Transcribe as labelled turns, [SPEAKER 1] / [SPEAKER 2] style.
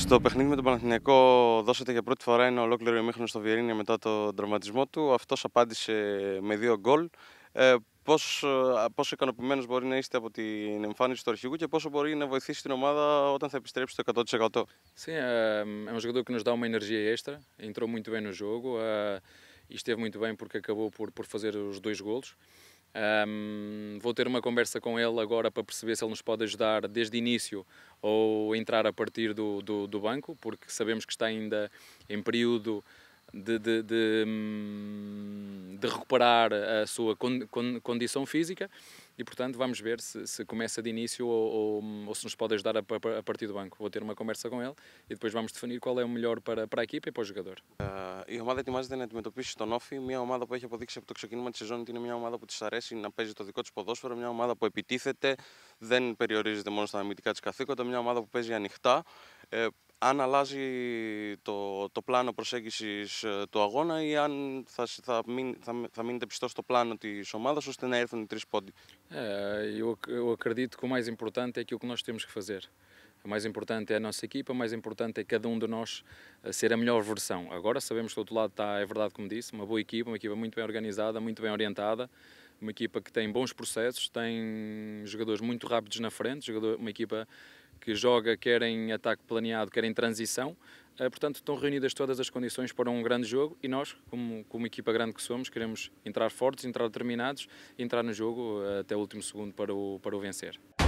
[SPEAKER 1] Στο παιχνίδι με τον Παναθηναϊκό δώσατε για πρώτη φορά ένα ολόκληρο ημίχρονο στο Βιερίνια μετά τον τραυματισμό του. αυτό απάντησε με δύο γκολ. Ε, ε, πόσο ικανοποιημένος μπορεί να είστε από την εμφάνιση του αρχηγού και πόσο μπορεί να βοηθήσει την ομάδα όταν θα επιστρέψει στο 100%. Sim, ε, é um jogador que nos dá uma energia
[SPEAKER 2] extra, entrou muito bem no jogo uh, esteve muito bem porque acabou por, fazer os dois golos. Um, vou ter uma conversa com ele agora para perceber se ele nos pode ajudar desde início ou entrar a partir do, do, do banco, porque sabemos que está ainda em período de, de, de, hum, de recuperar a sua con, con, condição física e, portanto, vamos ver se, se começa de início ou, ou, ou, se nos pode ajudar a, a, partir do banco. Vou ter uma conversa com ele e depois vamos definir qual é o melhor para, para a equipa e
[SPEAKER 1] para o jogador. Uh, η ομάδα ετοιμάζεται να αντιμετωπίσει τον Όφη, μια ομάδα που έχει αποδείξει από το ξεκίνημα τη σεζόν ότι είναι μια ομάδα που τη αρέσει να παίζει το δικό τη ποδόσφαιρο, μια ομάδα που επιτίθεται, δεν περιορίζεται μόνο στα αμυντικά τη καθήκοντα, μια ομάδα που παίζει ανοιχτά. Ε, αν αλλάζει το το πλάνο προσέγγισης του αγώνα ή αν θα, θα, μην, θα, θα μείνετε πιστό στο πλάνο της ομάδας ώστε να έρθουν οι τρεις πόντοι. É, eu, eu acredito que o mais importante é aquilo que nós
[SPEAKER 2] temos que fazer. O mais importante é a nossa equipa, o mais importante é cada um de nós eh, ser a melhor versão. Agora sabemos que do outro lado está, é verdade como disse, uma boa equipa, uma equipa muito bem organizada, muito bem orientada, uma equipa que tem bons processos, tem jogadores muito rápidos na frente, jogador, uma equipa que joga quer em ataque planeado, quer em transição. Eh, portanto, estão reunidas todas as condições para um grande jogo e nós, como, como equipa grande que somos, queremos entrar fortes, entrar determinados, entrar no jogo eh, até o último segundo para o, para o vencer.